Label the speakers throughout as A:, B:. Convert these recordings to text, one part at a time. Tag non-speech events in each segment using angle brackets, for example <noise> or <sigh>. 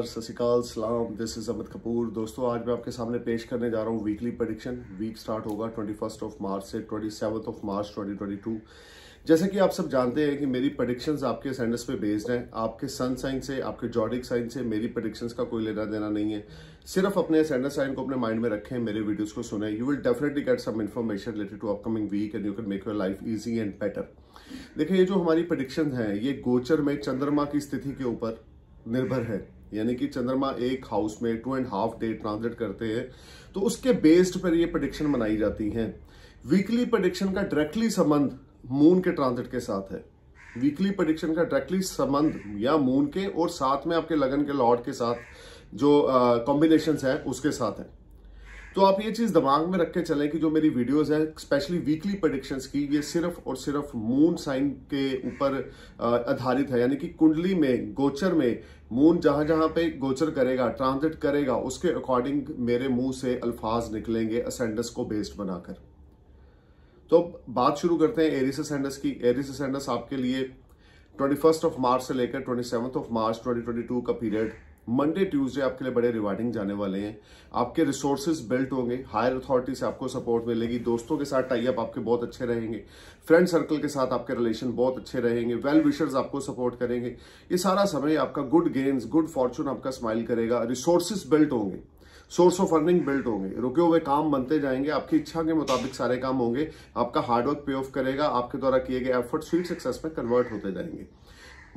A: नमस्कार सत्यकाल सलाम this is Amit Kapoor दोस्तों आज मैं आपके सामने पेश करने जा रहा हूँ वीकली प्रडिक्शन वीक स्टार्ट होगा ट्वेंटी फर्स्ट ऑफ मार्च से twenty seven of March twenty twenty two जैसे कि आप सब जानते हैं कि मेरी प्रडिक्शंस आपके सैंडस पे बेस्ड हैं आपके सन साइन से आपके जॉडिक साइन से मेरी प्रडिक्शंस का कोई लेना देना नहीं है सिर्फ अपने सैंडस साइन को अपने माइंड में रखें मेरे वीडियोस को सुने you will definitely get some information related to upcoming week and you can make your life easy and better देखिए ये जो हमारी प्रडिक्शन है ये गोचर में चंद्रमा की स्थिति के ऊपर निर्भर है यानी कि चंद्रमा एक हाउस में two and half day transit करते हैं तो उसके बेस्ड पर ये प्रडिक्शन बनाई जाती हैं वीकली प्रडिक्शन का डायरेक्टली संबंध मून के ट्रांजिट के साथ है वीकली प्रडिक्शन का डायरेक्टली संबंध या मून के और साथ में आपके लगन के लॉर्ड के साथ जो कॉम्बिनेशन uh, है उसके साथ है तो आप ये चीज़ दिमाग में रख के चले कि जो मेरी वीडियोस हैं स्पेशली वीकली प्रडिक्शन की ये सिर्फ और सिर्फ मून साइन के ऊपर आधारित है यानी कि कुंडली में गोचर में मून जहां जहां पे गोचर करेगा ट्रांजिट करेगा उसके अकॉर्डिंग मेरे मुंह से अल्फाज निकलेंगे असेंडस को बेस्ड बनाकर तो बात शुरू करते हैं एरिस असेंडस की एरिस असेंडस आपके लिए ट्वेंटी ऑफ मार्च से लेकर ट्वेंटी ऑफ मार्च ट्वेंटी का पीरियड मंडे ट्यूसडे आपके लिए बड़े रिवार्डिंग जाने वाले हैं आपके रिसोर्सेज बिल्ट होंगे हायर अथॉरिटी से आपको सपोर्ट मिलेगी दोस्तों के साथ टाइप आपके बहुत अच्छे रहेंगे फ्रेंड सर्कल के साथ आपके रिलेशन बहुत अच्छे रहेंगे वेल विशर्स आपको सपोर्ट करेंगे ये सारा समय आपका गुड गेन्स गुड फॉर्चून आपका स्माइल करेगा रिसोर्सेज बिल्ट होंगे सोर्स ऑफ अर्निंग बिल्ट होंगे रुके हुए काम बनते जाएंगे आपकी इच्छा के मुताबिक सारे काम होंगे आपका हार्डवर्क पे ऑफ करेगा आपके द्वारा किए गए एफर्ट स्वीट सक्सेस में कन्वर्ट होते जाएंगे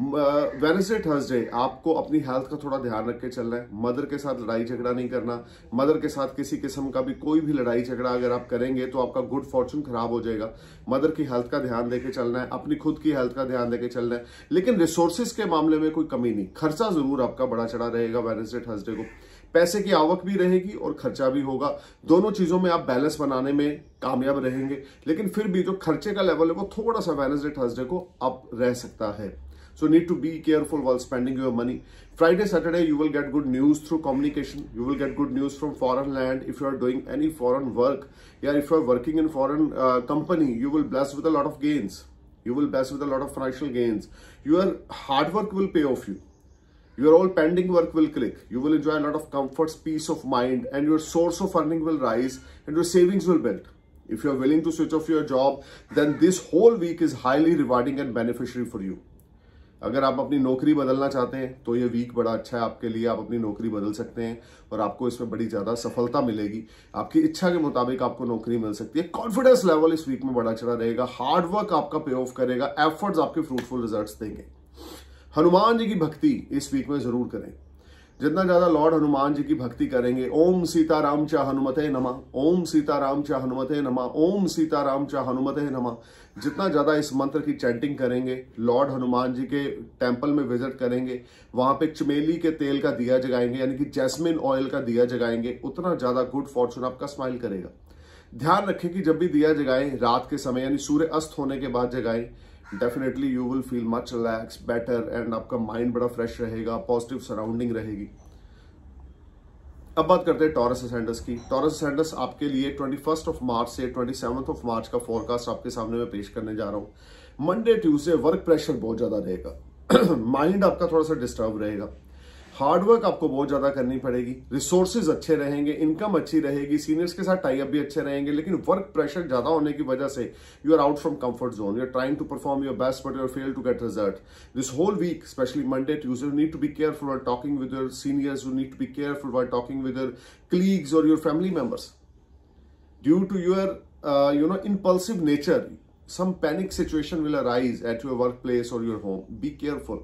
A: वेनसडे थर्सडे आपको अपनी हेल्थ का थोड़ा ध्यान रख के चलना है मदर के साथ लड़ाई झगड़ा नहीं करना मदर के साथ किसी किस्म का भी कोई भी लड़ाई झगड़ा अगर आप करेंगे तो आपका गुड फॉर्चून खराब हो जाएगा मदर की हेल्थ का ध्यान देके चलना है अपनी खुद की हेल्थ का ध्यान देके चलना है लेकिन रिसोर्सेज के मामले में कोई कमी नहीं खर्चा जरूर आपका बड़ा चढ़ा रहेगा वेनसडे थर्सडे को पैसे की आवक भी रहेगी और खर्चा भी होगा दोनों चीज़ों में आप बैलेंस बनाने में कामयाब रहेंगे लेकिन फिर भी जो खर्चे का लेवल है वो थोड़ा सा वेनसडे थर्सडे को अप रह सकता है So need to be careful while spending your money. Friday, Saturday, you will get good news through communication. You will get good news from foreign land. If you are doing any foreign work, yeah, if you are working in foreign uh, company, you will bless with a lot of gains. You will bless with a lot of financial gains. Your hard work will pay off you. Your all pending work will click. You will enjoy a lot of comforts, peace of mind, and your source of earning will rise and your savings will build. If you are willing to switch off your job, then this whole week is highly rewarding and beneficiary for you. अगर आप अपनी नौकरी बदलना चाहते हैं तो ये week बड़ा अच्छा है आपके लिए आप अपनी नौकरी बदल सकते हैं और आपको इसमें बड़ी ज़्यादा सफलता मिलेगी आपकी इच्छा के मुताबिक आपको नौकरी मिल सकती है कॉन्फिडेंस लेवल इस वीक में बड़ा अच्छा रहेगा हार्डवर्क आपका पे ऑफ करेगा एफर्ट्स आपके फ्रूटफुल रिजल्ट देंगे हनुमान जी की भक्ति इस वीक में ज़रूर करें जितना ज्यादा लॉर्ड हनुमान जी की भक्ति करेंगे ओम सीताराम चा हनुमते नमा ओम सीताराम चा हनुमते नमा ओम सीताराम चा हनुमते नमा जितना ज्यादा इस मंत्र की चैंटिंग करेंगे लॉर्ड हनुमान जी के टेम्पल में विजिट करेंगे वहां पे चमेली के तेल का दिया जगाएंगे यानी कि जैस्मिन ऑयल का दिया जगाएंगे उतना ज्यादा गुड फॉर्चून आपका स्माइल करेगा ध्यान रखें कि जब भी दिया जगाएं रात के समय यानी सूर्य अस्त होने के बाद जगाएं definitely you will feel much relax better and आपका माइंड बड़ा फ्रेश रहेगा पॉजिटिव सराउंडिंग रहेगी अब बात करते हैं टॉरस असेंडस की टॉरस असेंडस आपके लिए ट्वेंटी फर्स्ट ऑफ मार्च से ट्वेंटी सेवन ऑफ मार्च का फोरकास्ट आपके सामने में पेश करने जा रहा हूँ मंडे ट्यूजडे वर्क प्रेशर बहुत ज़्यादा रहेगा माइंड <clears throat> आपका थोड़ा सा डिस्टर्ब रहेगा हार्डवर्क आपको बहुत ज्यादा करनी पड़ेगी रिसोर्सेज अच्छे रहेंगे इनकम अच्छी रहेगी सीनियर्स के साथ टाइप भी अच्छे रहेंगे लेकिन वर्क प्रेशर ज्यादा होने की वजह से you are out from comfort zone you are trying to perform your best but your fail to get result this whole week specially Monday Tuesday need to be careful are talking with your seniors you need to be careful are talking with your colleagues और your family members due to your you know nature some panic situation will arise at your work place और your home B careful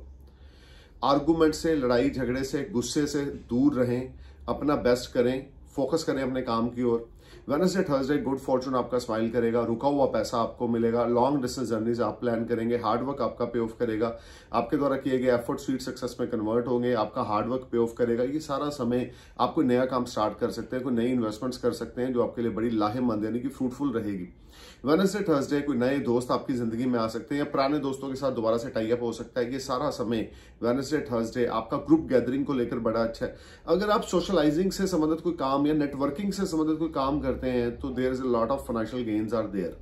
A: argument से लड़ाई झगड़े से गुस्से से दूर रहें अपना बेस्ट करें फोकस करें अपने काम की ओर वेनसडे थर्सडे गुड फॉर्चून आपका स्माइल करेगा रुका हुआ पैसा आपको मिलेगा लॉन्ग डिस्टेंस जर्नीज आप प्लान करेंगे हार्डवर्क आपका पे ऑफ करेगा आपके द्वारा किए गए एफर्ट स्वीट सक्सेस में कन्वर्ट होंगे आपका हार्डवर्क पे ऑफ करेगा ये सारा समय आप कोई नया काम स्टार्ट कर सकते हैं कोई नई इन्वेस्टमेंट्स कर सकते हैं जो आपके लिए बड़ी लाहेमंद यानी कि फ्रूटफुल रहेगी वेनसडे थर्सडे कोई नए दोस्त आपकी जिंदगी में आ सकते हैं या पुराने दोस्तों के साथ दोबारा से टाइप हो सकता है ये सारा समय वेनसडे थर्सडे आपका ग्रुप गैदरिंग को लेकर बड़ा अच्छा है अगर आप सोशलाइजिंग से संबंधित कोई काम या नेटवर्किंग से संबंधित कोई काम करते हैं तो there is a lot of financial gains are there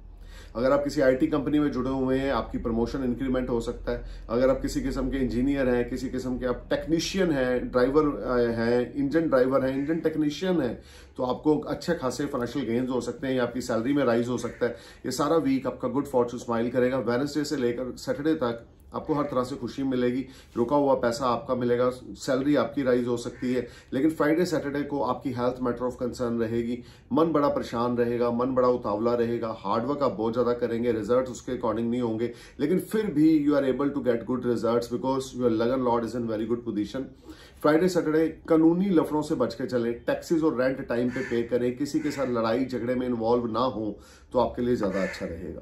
A: अगर आप किसी आईटी कंपनी में जुड़े हुए हैं आपकी प्रमोशन इंक्रीमेंट हो सकता है अगर आप किसी किस्म के इंजीनियर हैं किसी किस्म के आप टेक्नीशियन हैं ड्राइवर हैं इंजन ड्राइवर हैं इंजन टेक्नीशियन हैं तो आपको अच्छे खासे फाइनेंशियल गेन्स हो सकते हैं या आपकी सैलरी में राइज हो सकता है ये सारा वीक आपका गुड फॉर्चून स्माइल करेगा वेनसडे से लेकर सैटरडे तक आपको हर तरह से खुशी मिलेगी रुका हुआ पैसा आपका मिलेगा सैलरी आपकी राइज हो सकती है लेकिन फ्राइडे सैटरडे को आपकी हेल्थ मैटर ऑफ कंसर्न रहेगी मन बड़ा परेशान रहेगा मन बड़ा उतावला रहेगा हार्डवर्क आप बहुत ज़्यादा करेंगे रिजल्ट उसके अकॉर्डिंग नहीं होंगे लेकिन फिर भी you are able to get good result because your lagan lord is in very good position Friday Saturday कानूनी लफड़ों से बच के चलें टैक्सेस और रेंट टाइम पे पे करें किसी के साथ लड़ाई झगड़े में इन्वॉल्व ना हो तो आपके लिए ज़्यादा अच्छा रहेगा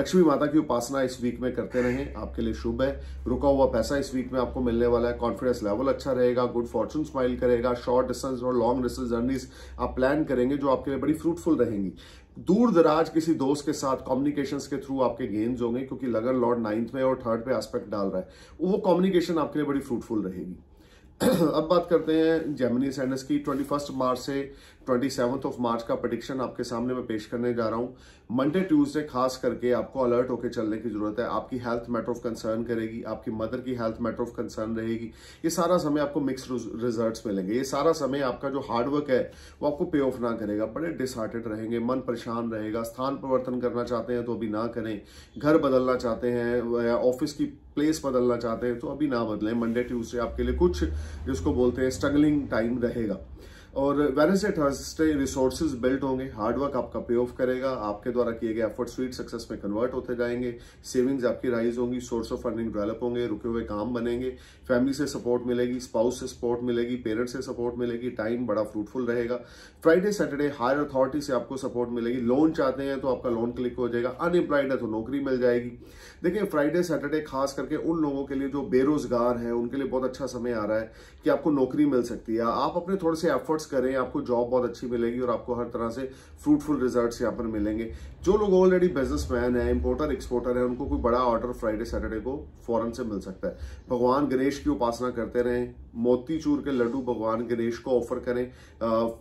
A: लक्ष्मी माता की उपासना इस वीक में करते रहें आपके लिए शुभ है रुका हुआ पैसा इस वीक में आपको मिलने वाला है कॉन्फिडेंस लेवल अच्छा रहेगा गुड फॉर्चून स्माइल करेगा शॉर्ट डिस्टेंस और लॉन्ग डिस्टेंस जर्नीज आप प्लान करेंगे जो आपके लिए बड़ी फ्रूटफुल रहेंगी दूर दराज किसी दोस्त के साथ कम्युनिकेशन के थ्रू आपके गेन्स होंगे क्योंकि लगन लॉर्ड नाइन्थ में और थर्ड पे एस्पेक्ट डाल रहा है वो कम्युनिकेशन आपके लिए बड़ी फ्रूटफुल रहेगी अब बात करते हैं जेमिनी सैंडस की ट्वेंटी मार्च से ट्वेंटी सेवन्थ ऑफ मार्च का प्रडिक्शन आपके सामने मैं पेश करने जा रहा हूँ मंडे ट्यूसडे खास करके आपको अलर्ट होकर चलने की जरूरत है आपकी हेल्थ मैटर ऑफ कंसर्न करेगी आपकी मदर की हेल्थ मैटर ऑफ कंसर्न रहेगी ये सारा समय आपको मिक्स रिजल्ट मिलेंगे ये सारा समय आपका जो हार्डवर्क है वो आपको पे ऑफ ना करेगा बड़े डिसहार्टेड रहेंगे मन परेशान रहेगा स्थान परिवर्तन करना चाहते हैं तो अभी ना करें घर बदलना चाहते हैं ऑफिस की प्लेस बदलना चाहते हैं तो अभी ना बदलें मंडे ट्यूज़डे आपके लिए कुछ जिसको बोलते हैं स्ट्रगलिंग टाइम रहेगा और वेनेसडे थर्सडे रिसोर्सेज बिल्ट होंगे हार्डवर्क आपका पे ऑफ करेगा आपके द्वारा किए गए एफर्ट स्वीट सक्सेस में कन्वर्ट होते जाएंगे सेविंग्स आपकी राइज होंगी सोर्स ऑफ फंडिंग डेवलप होंगे रुके हुए काम बनेंगे फैमिली से सपोर्ट मिलेगी स्पाउस से सपोर्ट मिलेगी पेरेंट्स से सपोर्ट मिलेगी टाइम बड़ा फ्रूटफुल रहेगा फ्राइडे सैटरडे हायर अथॉरिटी से आपको सपोर्ट मिलेगी लोन चाहते हैं तो आपका लोन क्लिक हो जाएगा अनएम्प्लॉयड है तो नौकरी मिल जाएगी देखिए फ्राइडे सैटरडे खास करके उन लोगों के लिए जो बेरोजगार हैं उनके लिए बहुत अच्छा समय आ रहा है कि आपको नौकरी मिल सकती है आप अपने थोड़े से एफर्ट्स करें आपको जॉब बहुत अच्छी मिलेगी और आपको हर तरह से फ्रूटफुल रिजल्ट यहाँ पर मिलेंगे जो लोग ऑलरेडी बिजनेसमैन है इंपोर्टर एक्सपोर्टर है उनको कोई बड़ा ऑर्डर फ्राइडे सैटरडे को फॉरन से मिल सकता है भगवान गणेश की उपासना करते रहें मोतीचूर के लड्डू भगवान गणेश को ऑफर करें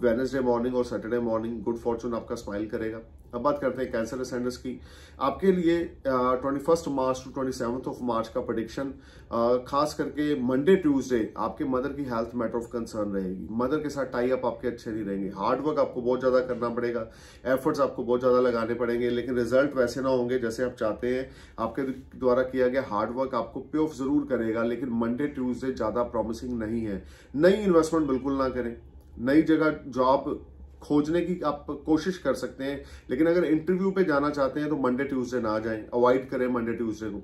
A: वेनसडे मॉर्निंग और सैटरडे मॉर्निंग गुड फॉर्चून आपका स्माइल करेगा अब बात करते हैं कैंसर असेंडर्स की आपके लिए twenty first March to twenty seventh of March का प्रडिक्शन खास करके मंडे ट्यूसडे आपके मदर की हेल्थ मैटर ऑफ कंसर्न रहेगी मदर के साथ टाई अप आपके अच्छे नहीं रहेंगे हार्डवर्क आपको बहुत ज़्यादा करना पड़ेगा एफर्ट्स आपको बहुत ज़्यादा लगाने पड़ेंगे लेकिन रिजल्ट वैसे ना होंगे जैसे आप चाहते हैं आपके द्वारा किया गया हार्डवर्क आपको पे ऑफ ज़रूर करेगा लेकिन मंडे ट्यूजडे ज़्यादा प्रॉमिसिंग नहीं है नई इन्वेस्टमेंट बिल्कुल ना करें नई जगह जॉब खोजने की आप कोशिश कर सकते हैं लेकिन अगर इंटरव्यू पे जाना चाहते हैं तो मंडे ट्यूसडे ना जाएं अवॉइड करें मंडे ट्यूसडे को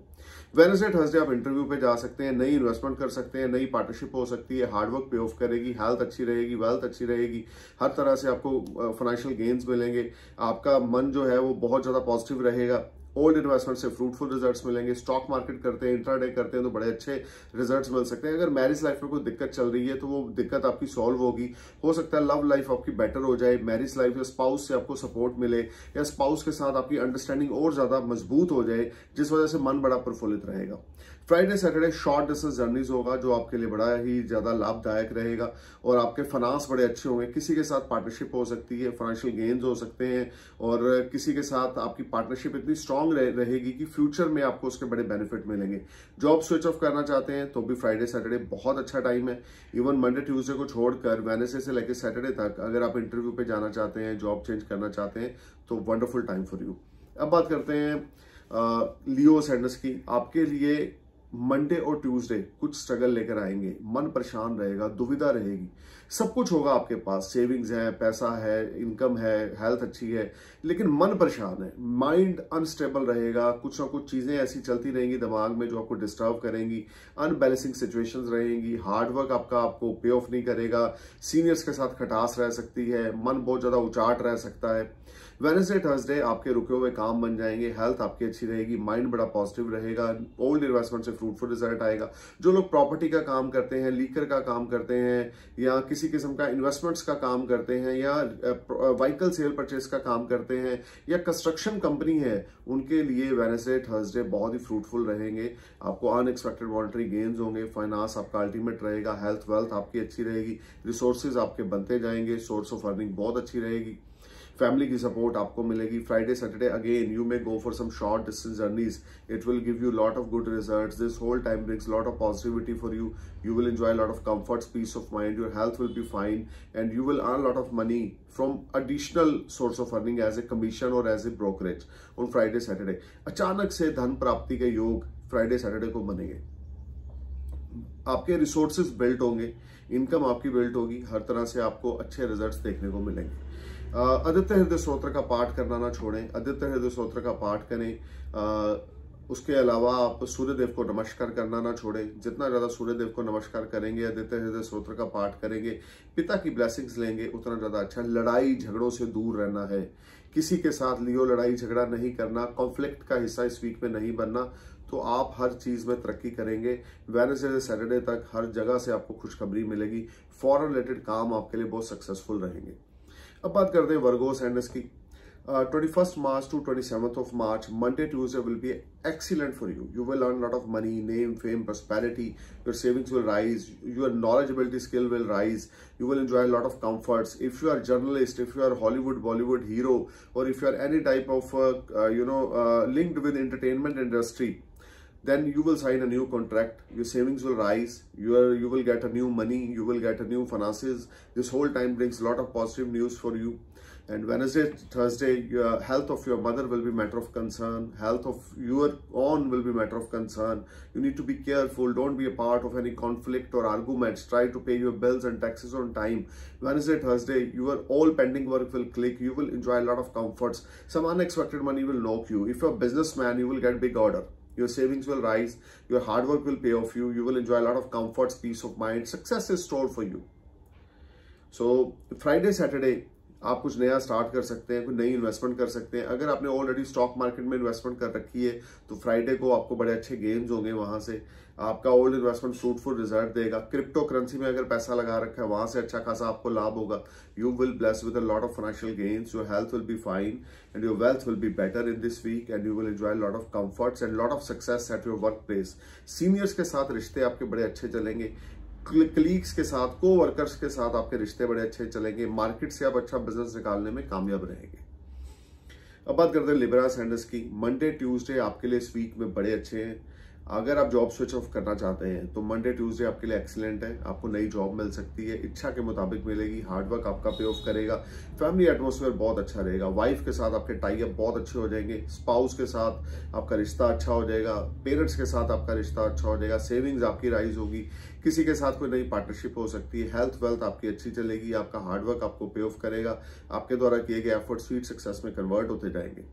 A: वेनसडे थर्सडे आप इंटरव्यू पे जा सकते हैं नई इन्वेस्टमेंट कर सकते हैं नई पार्टनरशिप हो सकती है हार्डवर्क पे ऑफ करेगी हेल्थ अच्छी रहेगी वेल्थ अच्छी रहेगी हर तरह से आपको फाइनेंशियल गेन्स मिलेंगे आपका मन जो है वो बहुत ज़्यादा पॉजिटिव रहेगा ओल्ड इन्वेस्टमेंट से फ्रूटफुल रिजल्ट्स मिलेंगे स्टॉक मार्केट करते हैं इंट्राडे करते हैं तो बड़े अच्छे रिजल्ट्स मिल सकते हैं अगर मैरिज लाइफ में कोई दिक्कत चल रही है तो वो दिक्कत आपकी सॉल्व होगी हो सकता है लव लाइफ आपकी बेटर हो जाए मैरिज लाइफ या स्पाउस से आपको सपोर्ट मिले या स्पाउस के साथ आपकी अंडरस्टैंडिंग और ज़्यादा मजबूत हो जाए जिस वजह से मन बड़ा प्रफुल्लित रहेगा Friday Saturday short distance journeys होगा जो आपके लिए बड़ा ही ज़्यादा लाभदायक रहेगा और आपके फाइनांस बड़े अच्छे होंगे किसी के साथ पार्टनरशिप हो सकती है फाइनेंशियल गेन्स हो सकते हैं और किसी के साथ आपकी पार्टनरशिप इतनी स्ट्रांग स्ट्रांग रहेगी कि फ्यूचर में आपको उसके बड़े बेनिफिट मिलेंगे जॉब स्विच ऑफ करना चाहते हैं तो भी फ्राइडे सैटरडे बहुत अच्छा टाइम है इवन मंडे ट्यूजडे को छोड़कर वेनेसडे से लेकर सैटरडे तक अगर आप इंटरव्यू पे जाना चाहते हैं जॉब चेंज करना चाहते हैं तो वंडरफुल टाइम फॉर यू अब बात करते हैं लियो सेंडस की आपके लिए मंडे और ट्यूसडे कुछ स्ट्रगल लेकर आएंगे मन परेशान रहेगा दुविधा रहेगी सब कुछ होगा आपके पास सेविंग्स है पैसा है इनकम है हेल्थ अच्छी है लेकिन मन परेशान है माइंड अनस्टेबल रहेगा कुछ ना कुछ चीज़ें ऐसी चलती रहेंगी दिमाग में जो आपको डिस्टर्ब करेंगी अनबैलेंसिंग सिचुएशन रहेंगी हार्डवर्क आपका आपको पे ऑफ नहीं करेगा सीनियर्स के साथ खटास रह सकती है मन बहुत ज़्यादा उचाट रह सकता है वेनसडे थर्सडे आपके रुके हुए काम बन जाएंगे हेल्थ आपकी अच्छी रहेगी माइंड बड़ा पॉजिटिव रहेगा ओल्ड इन्वेस्टमेंट से फ्रूटफुल रिजल्ट आएगा जो लोग प्रॉपर्टी का काम करते हैं लीकर का काम करते हैं या किसी किस्म का इन्वेस्टमेंट्स का काम करते हैं या व्हीकल सेल परचेज का काम करते हैं या कंस्ट्रक्शन कंपनी है उनके लिए वेनसडे थर्सडे बहुत ही फ्रूटफुल रहेंगे आपको अनएक्सपेक्टेड मॉनिटरी गेन्स होंगे फाइनेंस आपका अल्टीमेट रहेगा हेल्थ वेल्थ आपकी अच्छी रहेगी रिसोर्सेज आपके बनते जाएंगे सोर्स ऑफ अर्निंग बहुत अच्छी रहेगी फैमिली की सपोर्ट आपको मिलेगी Friday Saturday again you may go for some short distance journeys it will give you lot of good result this whole time brings lot of positivity for you you will enjoy lot of comforts peace of mind your health will be fine and you will earn lot of money from additional source of earning as a commission or as a brokerage on Friday Saturday अचानक से धन प्राप्ति के योग Friday Saturday को बनेंगे आपके resources built होंगे इनकम आपकी बिल्ट होगी हर तरह से आपको अच्छे रिजल्ट्स देखने को मिलेंगे आदित्य हृदय स्त्रोत्र का पाठ करना ना छोड़ें आदित्य हृदय स्त्रोत्र का पाठ करें उसके अलावा आप सूर्यदेव को नमस्कार करना ना छोड़ें जितना ज़्यादा सूर्यदेव को नमस्कार करेंगे आदित्य हृदय स्त्रोत्र का पाठ करेंगे पिता की ब्लैसिंग्स लेंगे उतना ज़्यादा अच्छा लड़ाई झगड़ों से दूर रहना है किसी के साथ लियो लड़ाई झगड़ा नहीं करना कॉन्फ्लिक्ट का हिस्सा इस वीक में नहीं बनना तो आप हर चीज़ में तरक्की करेंगे वेनसडे से सैटरडे तक हर जगह से आपको खुशखबरी मिलेगी फॉरन रिलेटेड काम आपके लिए बहुत सक्सेसफुल रहेंगे अब बात करते हैं वर्गो सैंडस की twenty first March to twenty seventh of March Monday Tuesday will be excellent for you you will earn lot of money name fame prosperity your savings will rise your knowledgeability skill will rise you will enjoy lot of comforts if you are journalist if you are Hollywood Bollywood hero or if you are any type of you know link with entertainment industry then you will sign a new contract your savings will rise you are you will get a new money you will get a new finances this whole time brings a lot of positive news for you and wednesday thursday your health of your mother will be matter of concern health of your own will be matter of concern you need to be careful don't be a part of any conflict or arguments try to pay your bills and taxes on time wednesday thursday your all pending work will click you will enjoy a lot of comforts some unexpected money will knock you if you're a businessman you will get big order your savings will rise, your hard work will pay off you, you will enjoy a lot of comfort peace of mind, success is stored for you. So Friday, Saturday, आप कुछ नया start कर सकते हैं कोई नई investment कर सकते हैं अगर आपने ऑलरेडी स्टॉक मार्केट में इन्वेस्टमेंट कर रखी है तो फ्राइडे को आपको बड़े अच्छे गेम्स होंगे वहां से आपका ओल्ड इन्वेस्टमेंट फ्रूटफुल रिजल्ट देगा क्रिप्टो करेंसी में अगर पैसा लगा रखा है वहां से अच्छा खासा आपको लाभ होगा you will bless with lot of financial gains your health will be fine and your wealth will be better in this week and you will enjoy lot of comforts and lot of success at your work place seniors के साथ रिश्ते आपके बड़े अच्छे चलेंगे colleagues के साथ को वर्कर्स के साथ आपके रिश्ते बड़े अच्छे चलेंगे मार्केट से आप अच्छा बिजनेस निकालने में कामयाब रहेंगे अब बात करते हैं लिबरा सैंडर्स की मंडे ट्यूसडे आपके लिए इस वीक में बड़े अच्छे हैं अगर आप जॉब स्विच ऑफ करना चाहते हैं तो मंडे ट्यूसडे आपके लिए एक्सीलेंट है आपको नई जॉब मिल सकती है इच्छा के मुताबिक मिलेगी हार्डवर्क आपका पे ऑफ करेगा फैमिली एटमोसफेयर बहुत अच्छा रहेगा वाइफ के साथ आपके टाइप अप बहुत अच्छे हो जाएंगे स्पाउस के साथ आपका रिश्ता अच्छा हो जाएगा पेरेंट्स के साथ आपका रिश्ता अच्छा हो जाएगा सेविंग्स आपकी राइज होगी किसी के साथ कोई नई पार्टनरशिप हो सकती है हेल्थ वेल्थ आपकी अच्छी चलेगी आपका हार्डवर्क आपको पे ऑफ करेगा आपके द्वारा किए गए एफर्ट स्वीट सक्सेस में कन्वर्ट होते जाएंगे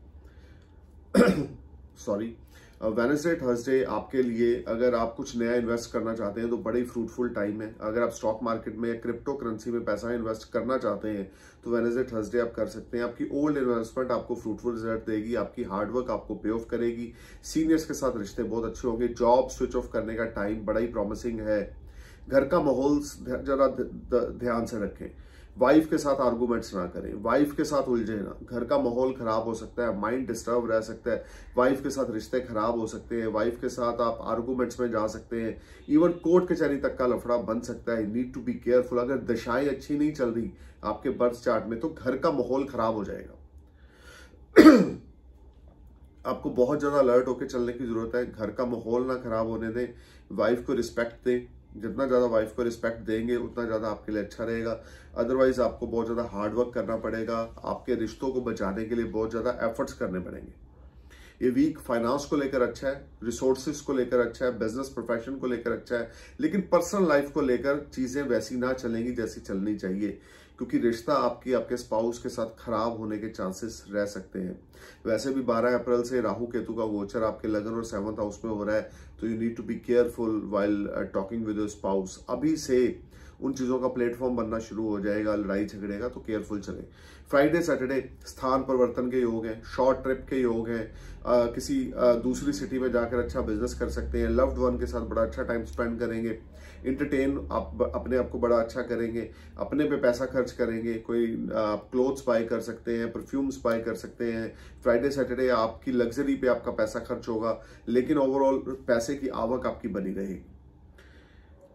A: सॉरी <coughs> वेनसडे थर्सडे आपके लिए अगर आप कुछ नया इन्वेस्ट करना चाहते हैं तो बड़े ही फ्रूटफुल टाइम है अगर आप स्टॉक मार्केट में या क्रिप्टो करेंसी में पैसा इन्वेस्ट करना चाहते हैं तो वेनसडे थर्सडे आप कर सकते हैं आपकी ओल्ड इन्वेस्टमेंट आपको फ्रूटफुल रिजल्ट देगी आपकी हार्डवर्क आपको पे ऑफ करेगी सीनियर्स के साथ रिश्ते बहुत अच्छे होंगे जॉब स्विच ऑफ करने का टाइम बड़ा ही प्रॉमिसिंग है घर का माहौल जरा ध्यान से रखें वाइफ के साथ आर्गूमेंट्स ना करें वाइफ के साथ उलझे ना घर का माहौल खराब हो सकता है माइंड डिस्टर्ब रह सकता है वाइफ के साथ रिश्ते खराब हो सकते हैं वाइफ के साथ आप आर्गूमेंट्स में जा सकते हैं इवन कोर्ट कचहरी तक का लफड़ा बन सकता है नीड टू बी केयरफुल अगर दशाएं अच्छी नहीं चल रही आपके बर्थ चार्ट में तो घर का माहौल खराब हो जाएगा <clears throat> आपको बहुत ज़्यादा अलर्ट होकर चलने की ज़रूरत है घर का माहौल ना खराब होने दें वाइफ को रिस्पेक्ट दें जितना ज़्यादा वाइफ को रिस्पेक्ट देंगे उतना ज़्यादा आपके लिए अच्छा रहेगा अदरवाइज आपको बहुत ज़्यादा हार्डवर्क करना पड़ेगा आपके रिश्तों को बचाने के लिए बहुत ज़्यादा एफर्ट्स करने पड़ेंगे ये वीक फाइनेंस को लेकर अच्छा है रिसोर्सेज को लेकर अच्छा है बिजनेस प्रोफेशन को लेकर अच्छा है लेकिन पर्सनल लाइफ को लेकर चीज़ें वैसी ना चलेंगी जैसी चलनी चाहिए क्योंकि रिश्ता आपकी आपके स्पाउस के साथ खराब होने के चांसेस रह सकते हैं वैसे भी 12 अप्रैल से राहु केतु का गोचर आपके लगन और सेवंथ हाउस में हो रहा है तो you need to be careful while talking with spouse अभी से उन चीज़ों का प्लेटफॉर्म बनना शुरू हो जाएगा लड़ाई झगड़े का तो केयरफुल चले फ्राइडे सैटरडे स्थान परिवर्तन के योग हैं शॉर्ट ट्रिप के योग हैं uh, किसी आ, uh, दूसरी सिटी में जाकर अच्छा बिजनेस कर सकते हैं लव्ड वन के साथ बड़ा अच्छा टाइम स्पेंड करेंगे इंटरटेन आप अपने आप को बड़ा अच्छा करेंगे अपने पे पैसा खर्च करेंगे कोई आप क्लोथ्स बाय कर सकते हैं परफ्यूम्स बाय कर सकते हैं फ्राइडे सैटरडे आपकी लग्जरी पे आपका पैसा खर्च होगा लेकिन ओवरऑल पैसे की आवक आपकी बनी रहेगी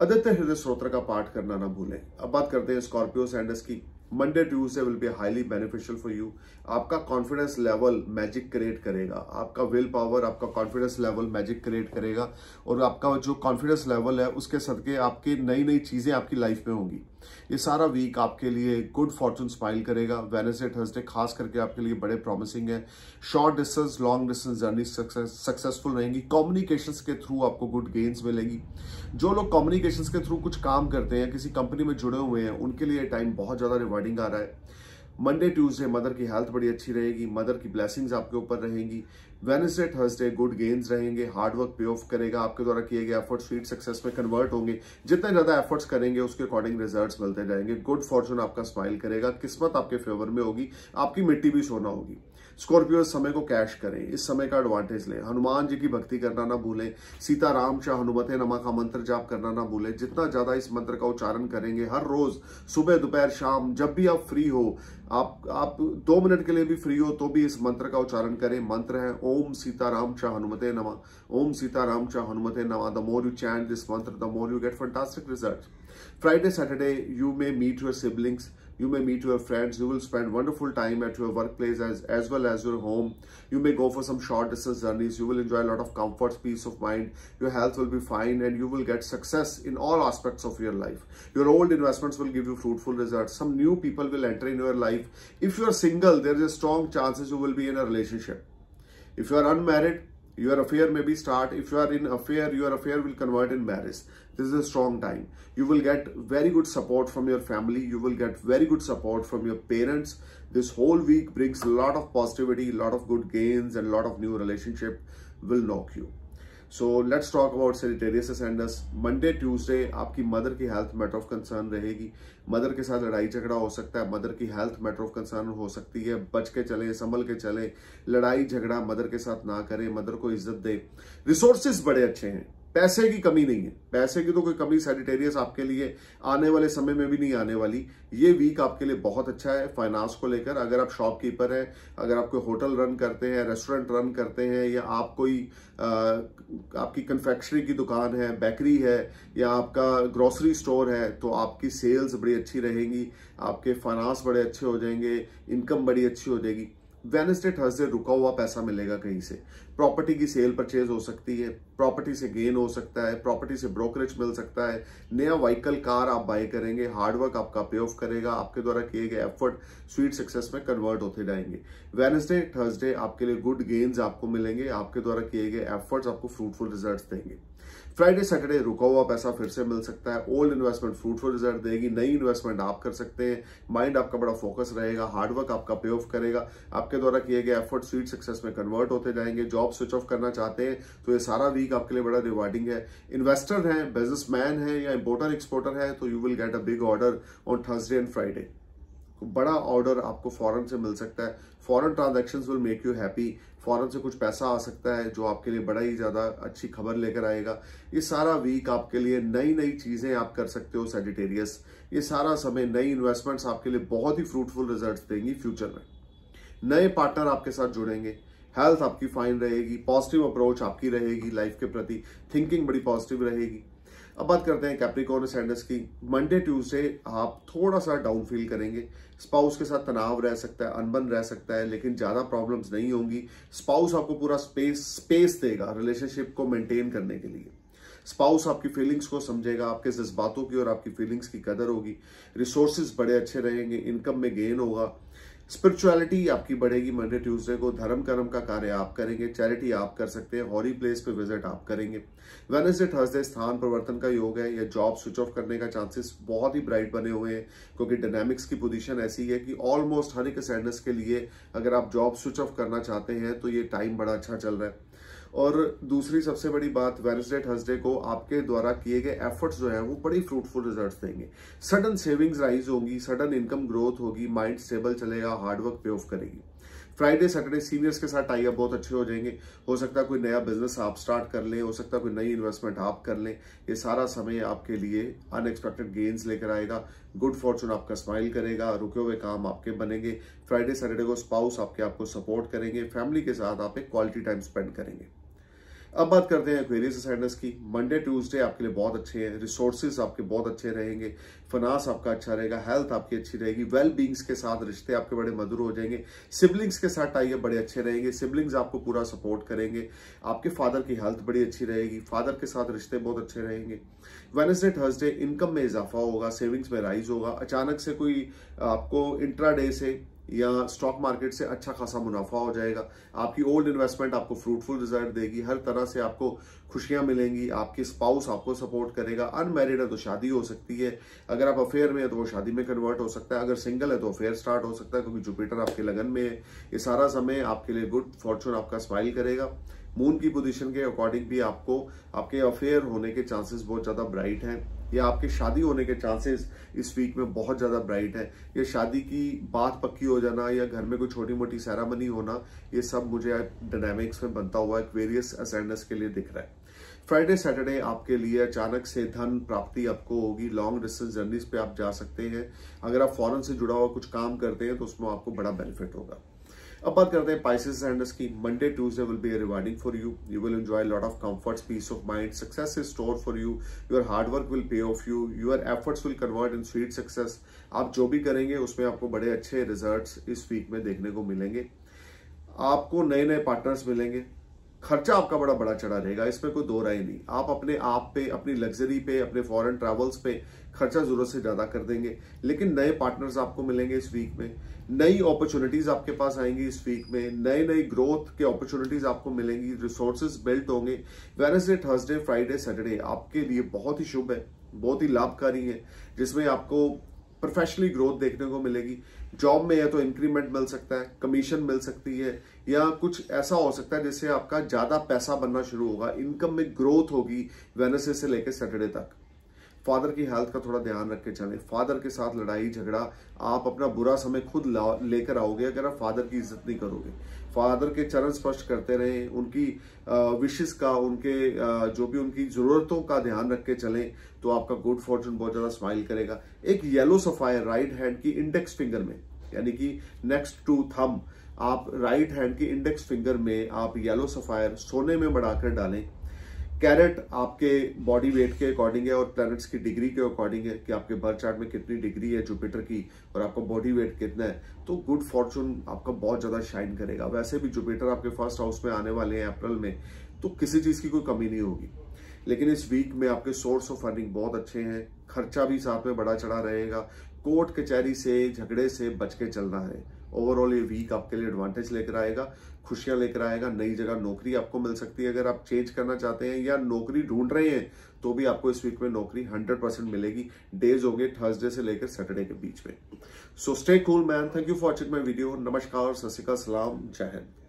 A: आदित्य हृदय स्त्रोत्र का पाठ करना ना भूलें अब बात करते हैं स्कॉर्पियो सैंडस की Monday Tuesday will be highly beneficial for you आपका कॉन्फिडेंस लेवल मैजिक क्रिएट करेगा आपका विल पावर आपका कॉन्फिडेंस लेवल मैजिक क्रिएट करेगा और आपका जो कॉन्फिडेंस लेवल है उसके सदके आपकी नई नई चीज़ें आपकी लाइफ में होंगी ये सारा वीक आपके लिए गुड फॉर्चून स्माइल करेगा वेनसडे थर्सडे खास करके आपके लिए बड़े प्रॉमिसिंग है short distance long distance journey successful रहेंगी कम्युनिकेशन के थ्रू आपको गुड गेन्स मिलेगी जो लोग कम्युनिकेशन के थ्रू कुछ काम करते हैं किसी कंपनी में जुड़े हुए हैं उनके लिए टाइम बहुत ज़्यादा रिवाइड वेडिंग आ रहा है मंडे ट्यूसडे मदर की हेल्थ बड़ी अच्छी रहेगी मदर की ब्लेसिंग्स आपके ऊपर रहेंगी वेनसडे थर्सडे गुड गेन्स रहेंगे हार्डवर्क पे ऑफ करेगा आपके द्वारा किए गए एफर्ट्स स्वीट सक्सेस में कन्वर्ट होंगे जितने ज़्यादा एफर्ट्स करेंगे उसके अकॉर्डिंग रिजल्ट्स मिलते जाएंगे गुड फॉर्चून आपका स्माइल करेगा किस्मत आपके फेवर में होगी आपकी मिट्टी भी सोना होगी स्कॉर्पियो इस समय को कैश करें इस समय का एडवांटेज लें हनुमान जी की भक्ति करना ना भूलें सीताराम शाह हनुमते नमा का मंत्र जाप करना ना भूलें जितना ज़्यादा इस मंत्र का उच्चारण करेंगे हर रोज़ सुबह दोपहर शाम जब भी आप फ्री हो आप आप दो मिनट के लिए भी फ्री हो तो भी इस मंत्र का उच्चारण करें मंत्र है ओम सीताराम शाह हनुमते नमा ओम सीताराम शाह हनुमते नमा the more you chant this mantra the more you get fantastic result Friday Saturday you may meet your siblings you may meet your friends, you will spend wonderful time at your workplace as, as well as your home. You may go for some short distance journeys, you will enjoy a lot of comfort, peace of mind, your health will be fine and you will get success in all aspects of your life. Your old investments will give you fruitful results. Some new people will enter in your life. If you are single, there is a strong chances you will be in a relationship. If you are unmarried, your affair may be start. If you are in affair, your affair will convert in marriage. This is a strong time. You will get very good support from your family. You will get very good support from your parents. This whole week brings a lot of positivity, a lot of good gains and a lot of new relationship will knock you. So let's talk about Sagittarius ascendants Monday Tuesday आपकी mother की health matter of concern रहेगी mother के साथ लड़ाई झगड़ा हो सकता है मदर की हेल्थ मैटर ऑफ कंसर्न हो सकती है बच के चले संभल के चले लड़ाई झगड़ा मदर के साथ ना करें मदर को इज्जत दे रिसोर्सेज बड़े अच्छे हैं पैसे की कमी नहीं है पैसे की तो कोई कमी सैनिटेरियस आपके लिए आने वाले समय में भी नहीं आने वाली ये वीक आपके लिए बहुत अच्छा है फाइनेंस को लेकर अगर आप शॉपकीपर हैं अगर आप कोई होटल रन करते हैं रेस्टोरेंट रन करते हैं या आप कोई आ, आपकी कन्फेक्शनरी की दुकान है बेकरी है या आपका ग्रोसरी स्टोर है तो आपकी सेल्स बड़ी अच्छी रहेंगी आपके फाइनेंस बड़े अच्छे हो जाएंगे इनकम बड़ी अच्छी हो जाएगी वेनसडे थर्सडे रुका हुआ पैसा मिलेगा कहीं से प्रॉपर्टी की सेल परचेज हो सकती है प्रॉपर्टी से गेन हो सकता है प्रॉपर्टी से ब्रोकरेज मिल सकता है नया व्हीकल कार आप बाय करेंगे हार्डवर्क आपका पे ऑफ करेगा आपके द्वारा किए गए एफर्ट स्वीट सक्सेस में कन्वर्ट होते जाएंगे वेनसडे थर्सडे आपके लिए गुड गेन्स आपको मिलेंगे आपके द्वारा किए गए एफर्ट्स आपको फ्रूटफुल रिजल्ट देंगे फ्राइडे सैटरडे रुका हुआ पैसा फिर से मिल सकता है ओल्ड इन्वेस्टमेंट फ्रूटफुल रिजल्ट देगी नई इन्वेस्टमेंट आप कर सकते हैं माइंड आपका बड़ा फोकस रहेगा हार्डवर्क आपका पे ऑफ करेगा आपके द्वारा किए गए एफर्ट स्वीट सक्सेस में कन्वर्ट होते जाएंगे जॉब स्विच ऑफ करना चाहते हैं तो ये सारा वीक आपके लिए बड़ा रिवार्डिंग है इन्वेस्टर बिजनेस बिजनेसमैन है या इम्पोर्टर एक्सपोर्टर है तो you will get a big order on Thursday and Friday बड़ा ऑर्डर आपको फॉरन से मिल सकता है foreign transaction will make you happy फ़ौरन से कुछ पैसा आ सकता है जो आपके लिए बड़ा ही ज़्यादा अच्छी खबर लेकर आएगा ये सारा वीक आपके लिए नई नई चीज़ें आप कर सकते हो सेजिटेरियस ये सारा समय नई इन्वेस्टमेंट्स आपके लिए बहुत ही फ्रूटफुल रिजल्ट देंगी फ्यूचर में नए पार्टनर आपके साथ जुड़ेंगे हेल्थ आपकी फाइन रहेगी पॉजिटिव अप्रोच आपकी रहेगी लाइफ के प्रति थिंकिंग बड़ी पॉजिटिव रहेगी अब बात करते हैं कैप्रिकॉन सैंडस की मंडे ट्यूसडे आप थोड़ा सा डाउन फील करेंगे स्पाउस के साथ तनाव रह सकता है अनबन रह सकता है लेकिन ज़्यादा प्रॉब्लम्स नहीं होंगी स्पाउस आपको पूरा स्पेस स्पेस देगा रिलेशनशिप को मेंटेन करने के लिए स्पाउस आपकी फीलिंग्स को समझेगा आपके जज्बातों की और आपकी फीलिंग्स की कदर होगी रिसोर्सेज बड़े अच्छे रहेंगे इनकम में गेन होगा स्पिरिचुअलिटी आपकी बढ़ेगी मंडे ट्यूसडे को धर्म कर्म का कार्य आप करेंगे चैरिटी आप कर सकते हैं हॉरी प्लेस पे विजिट आप करेंगे वेनेसडे थर्सडे स्थान परिवर्तन का योग है या जॉब स्विच ऑफ करने का चांसेस बहुत ही ब्राइट बने हुए हैं क्योंकि डायनेमिक्स की पोजीशन ऐसी है कि ऑलमोस्ट हर एक सैंडस के लिए अगर आप जॉब स्विच ऑफ करना चाहते हैं तो ये टाइम बड़ा अच्छा चल रहा है और दूसरी सबसे बड़ी बात वेनसडे थर्सडे को आपके द्वारा किए गए एफर्ट्स जो हैं वो बड़ी फ्रूटफुल रिजल्ट देंगे सडन सेविंग्स राइज होगी सडन इनकम ग्रोथ होगी माइंड स्टेबल चलेगा हार्डवर्क पे ऑफ करेगी फ्राइडे सैटरडे सीनियर्स के साथ टाइप बहुत अच्छे हो जाएंगे हो सकता है कोई नया बिजनेस आप स्टार्ट कर लें हो सकता है कोई नई इन्वेस्टमेंट आप कर लें ये सारा समय आपके लिए अनएक्सपेक्टेड गेन्स लेकर आएगा गुड फॉर्चून आपका स्माइल करेगा रुके हुए काम आपके बनेंगे फ्राइडे सैटरडे को स्पाउस आपके आपको सपोर्ट करेंगे फैमिली के साथ आप एक क्वालिटी टाइम स्पेंड करेंगे अब बात करते हैं एक्वेरियस साइनस की मंडे ट्यूसडे आपके लिए बहुत अच्छे हैं रिसोर्सेज आपके बहुत अच्छे रहेंगे फनास आपका अच्छा रहेगा हेल्थ आपकी अच्छी रहेगी वेल बींग्स के साथ रिश्ते आपके बड़े मधुर हो जाएंगे सिबलिंग्स के साथ टाइए बड़े अच्छे रहेंगे सिबलिंग्स आपको पूरा सपोर्ट करेंगे आपके फादर की हेल्थ बड़ी अच्छी रहेगी फादर के साथ रिश्ते बहुत अच्छे रहेंगे वेनसडे थर्सडे इनकम में इजाफा होगा सेविंग्स में राइज होगा अचानक से कोई आपको इंट्रा से या स्टॉक मार्केट से अच्छा खासा मुनाफा हो जाएगा आपकी ओल्ड इन्वेस्टमेंट आपको फ्रूटफुल रिजल्ट देगी हर तरह से आपको खुशियां मिलेंगी आपके स्पाउस आपको सपोर्ट करेगा अनमेरिड है तो शादी हो सकती है अगर आप अफेयर में है तो वो शादी में कन्वर्ट हो सकता है अगर सिंगल है तो अफेयर स्टार्ट हो सकता है क्योंकि जुपिटर आपके लगन में है ये सारा समय आपके लिए गुड फॉर्चून आपका स्माइल करेगा मून की पोजीशन के अकॉर्डिंग भी आपको आपके अफेयर होने के चांसेस बहुत ज़्यादा ब्राइट हैं या आपके शादी होने के चांसेस इस वीक में बहुत ज़्यादा ब्राइट है या शादी की बात पक्की हो जाना या घर में कोई छोटी मोटी सेरामनी होना ये सब मुझे डायनामिक्स में बनता हुआ एक्वेरियस असेंडस के लिए दिख रहा है फ्राइडे सैटरडे आपके लिए अचानक से धन प्राप्ति आपको होगी लॉन्ग डिस्टेंस जर्नीज पे आप जा सकते हैं अगर आप फॉरन से जुड़ा हुआ कुछ काम करते हैं तो उसमें आपको बड़ा बेनिफिट होगा अब बात करते हैं पाइसिस सैंडर्स की Monday Tuesday will be rewarding for you you will enjoy lot of comforts peace of mind success is store for you your hard work will pay off you your efforts will convert in sweet success आप जो भी करेंगे उसमें आपको बड़े अच्छे result इस week में देखने को मिलेंगे आपको नए नए पार्टनर्स मिलेंगे खर्चा आपका बड़ा बड़ा चढ़ा रहेगा इसमें कोई दो राय नहीं आप अपने आप पे अपनी लग्जरी पे अपने फॉरेन ट्रैवल्स पे खर्चा जरूरत से ज़्यादा कर देंगे लेकिन नए पार्टनर्स आपको मिलेंगे इस वीक में नई अपॉर्चुनिटीज आपके पास आएंगी इस वीक में नए नए ग्रोथ के अपॉर्चुनिटीज आपको मिलेंगी रिसोर्सेज बिल्ट होंगे वेनसडे थर्सडे फ्राइडे सैटरडे आपके लिए बहुत ही शुभ है बहुत ही लाभकारी है जिसमें आपको प्रोफेशनली ग्रोथ देखने को मिलेगी जॉब में या तो इंक्रीमेंट मिल सकता है कमीशन मिल सकती है या कुछ ऐसा हो सकता है जिससे आपका ज़्यादा पैसा बनना शुरू होगा इनकम में ग्रोथ होगी वेनसडे से लेकर सैटरडे तक फादर की हेल्थ का थोड़ा ध्यान रख के चलें फादर के साथ लड़ाई झगड़ा आप अपना बुरा समय खुद लेकर आओगे अगर आप फादर की इज्जत नहीं करोगे फादर के चरण स्पर्श करते रहें उनकी विशेष का उनके जो भी उनकी ज़रूरतों का ध्यान रख के चलें तो आपका गुड फॉर्चून बहुत ज़्यादा स्माइल करेगा एक येलो सफायर राइट हैंड की इंडेक्स फिंगर में यानी कि नेक्स्ट टू थम आप राइट हैंड की इंडेक्स फिंगर में आप येलो सफायर सोने में बढ़ाकर डालें कैरेट आपके बॉडी वेट के अकॉर्डिंग है और प्लैनेट्स की डिग्री के अकॉर्डिंग है कि आपके बर्थ चार्ट में कितनी डिग्री है जुपिटर की और आपका बॉडी वेट कितना है तो गुड फॉर्चून आपका बहुत ज़्यादा शाइन करेगा वैसे भी जुपिटर आपके फर्स्ट हाउस में आने वाले हैं अप्रैल में तो किसी चीज़ की कोई कमी नहीं होगी लेकिन इस वीक में आपके सोर्स ऑफ अर्निंग बहुत अच्छे हैं खर्चा भी साथ में बड़ा चढ़ा रहेगा कोर्ट कचहरी से झगड़े से बच के चलना है ओवरऑल ये वीक आपके लिए एडवांटेज लेकर आएगा खुशियां लेकर आएगा नई जगह नौकरी आपको मिल सकती है अगर आप चेंज करना चाहते हैं या नौकरी ढूंढ रहे हैं तो भी आपको इस वीक में नौकरी 100 परसेंट मिलेगी डेज होंगे थर्सडे से लेकर सैटरडे के बीच में so stay cool man thank you for watching my video नमस्कार सत सलाम जय हिंद